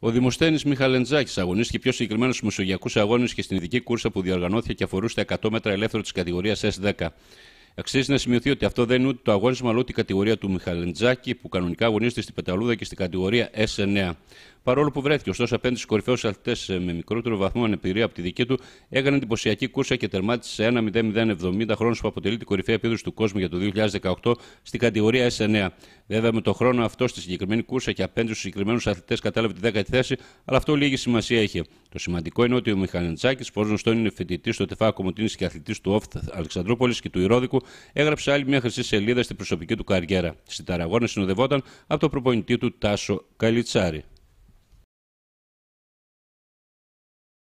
Ο Δημοσθένης Μιχαλεντζάκης αγωνίστηκε πιο συγκεκριμένα στους Μεσογειακούς Αγώνες και στην ειδική κούρσα που διοργανώθηκε και αφορούσε τα 100 μέτρα ελεύθερο της κατηγορίας S10. Αξίζει να σημειωθεί ότι αυτό δεν είναι ούτε το αγώνισμα, αλλά ούτε η κατηγορία του Μιχαλεντζάκη που κανονικά αγωνίζεται στην Πεταλούδα και στην κατηγορία S9 παρόλο που βρέθηκε. Ωστόσο, απέναντι στου κορυφαίου αθλητέ ε, με μικρότερο βαθμό ανεπηρία από τη δική του, έκανε εντυπωσιακή κούρσα και τερμάτισε σε 1 0 χρονο που αποτελεί την κορυφαία επίδοση του κόσμου για το 2018 στην κατηγορία S9. Βέβαια, με το χρόνο αυτό στη συγκεκριμένη κούρσα και απέναντι στους συγκεκριμένους αθλητές κατάλαβε τη 10 θέση, αλλά αυτό λίγη σημασία είχε. Το σημαντικό είναι ότι ο Μιχαλεντσάκη, πώ γνωστό είναι φοιτητής στο Τεφά Κομωτίνης και αθλητής του ΟΦΤ Αλεξανδρούπολης και του Ηρόδικου, έγραψε άλλη μια χρυσή σελίδα στην προσωπική του καριέρα. Στην Ταραγώνα συνοδευόταν από το προπονητή του Τάσο Καλιτσάρη.